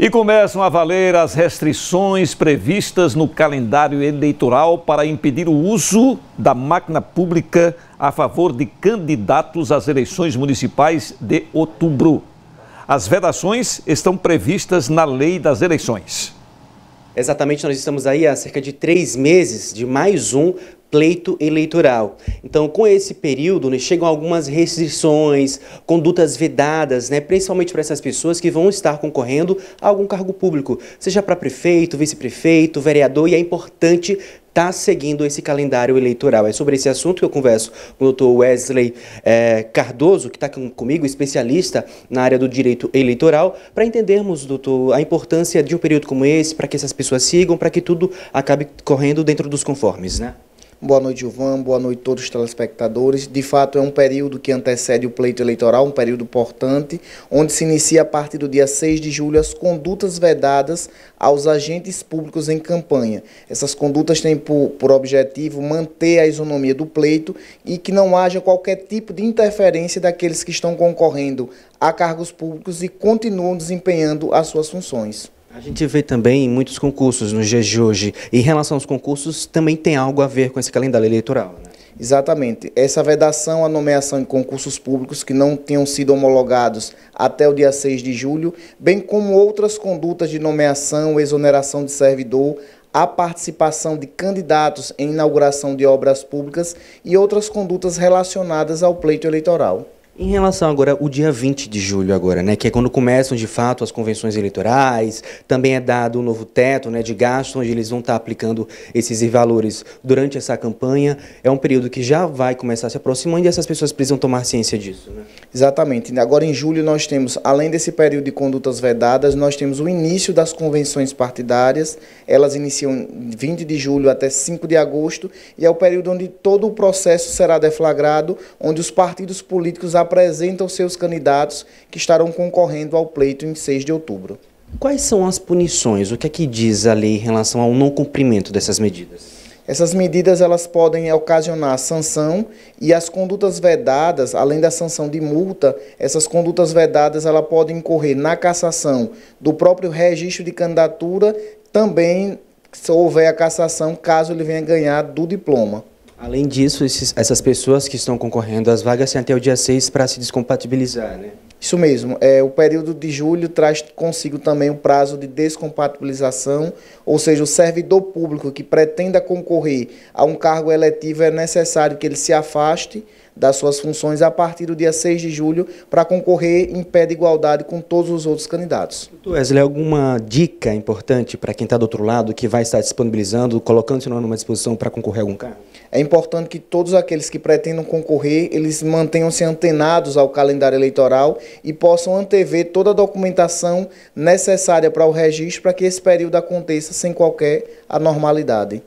E começam a valer as restrições previstas no calendário eleitoral para impedir o uso da máquina pública a favor de candidatos às eleições municipais de outubro. As vedações estão previstas na lei das eleições. Exatamente, nós estamos aí há cerca de três meses de mais um pleito eleitoral. Então, com esse período, né, chegam algumas restrições, condutas vedadas, né, principalmente para essas pessoas que vão estar concorrendo a algum cargo público, seja para prefeito, vice-prefeito, vereador, e é importante estar tá seguindo esse calendário eleitoral. É sobre esse assunto que eu converso com o doutor Wesley eh, Cardoso, que está com, comigo, especialista na área do direito eleitoral, para entendermos, doutor, a importância de um período como esse, para que essas pessoas sigam, para que tudo acabe correndo dentro dos conformes, né? Boa noite, Gilvan. Boa noite a todos os telespectadores. De fato, é um período que antecede o pleito eleitoral, um período importante, onde se inicia a partir do dia 6 de julho as condutas vedadas aos agentes públicos em campanha. Essas condutas têm por, por objetivo manter a isonomia do pleito e que não haja qualquer tipo de interferência daqueles que estão concorrendo a cargos públicos e continuam desempenhando as suas funções. A gente vê também muitos concursos nos dias de hoje. Em relação aos concursos, também tem algo a ver com esse calendário eleitoral, né? Exatamente. Essa vedação à nomeação em concursos públicos que não tenham sido homologados até o dia 6 de julho, bem como outras condutas de nomeação, exoneração de servidor, a participação de candidatos em inauguração de obras públicas e outras condutas relacionadas ao pleito eleitoral. Em relação agora o dia 20 de julho agora, né, que é quando começam de fato as convenções eleitorais, também é dado um novo teto, né, de gastos onde eles vão estar aplicando esses valores durante essa campanha. É um período que já vai começar se aproximando e essas pessoas precisam tomar ciência disso, né? Exatamente. Agora em julho nós temos, além desse período de condutas vedadas, nós temos o início das convenções partidárias. Elas iniciam 20 de julho até 5 de agosto e é o período onde todo o processo será deflagrado, onde os partidos políticos apresentam seus candidatos que estarão concorrendo ao pleito em 6 de outubro. Quais são as punições? O que é que diz a lei em relação ao não cumprimento dessas medidas? Essas medidas elas podem ocasionar sanção e as condutas vedadas, além da sanção de multa, essas condutas vedadas ela podem incorrer na cassação do próprio registro de candidatura, também se houver a cassação, caso ele venha ganhar do diploma. Além disso, esses, essas pessoas que estão concorrendo às vagas têm até o dia 6 para se descompatibilizar, né? Isso mesmo. É, o período de julho traz consigo também o prazo de descompatibilização, ou seja, o servidor público que pretenda concorrer a um cargo eletivo é necessário que ele se afaste das suas funções a partir do dia 6 de julho para concorrer em pé de igualdade com todos os outros candidatos. Doutor Wesley, alguma dica importante para quem está do outro lado que vai estar disponibilizando, colocando-se numa disposição para concorrer a algum cargo? É importante que todos aqueles que pretendam concorrer, eles mantenham-se antenados ao calendário eleitoral e possam antever toda a documentação necessária para o registro para que esse período aconteça sem qualquer anormalidade.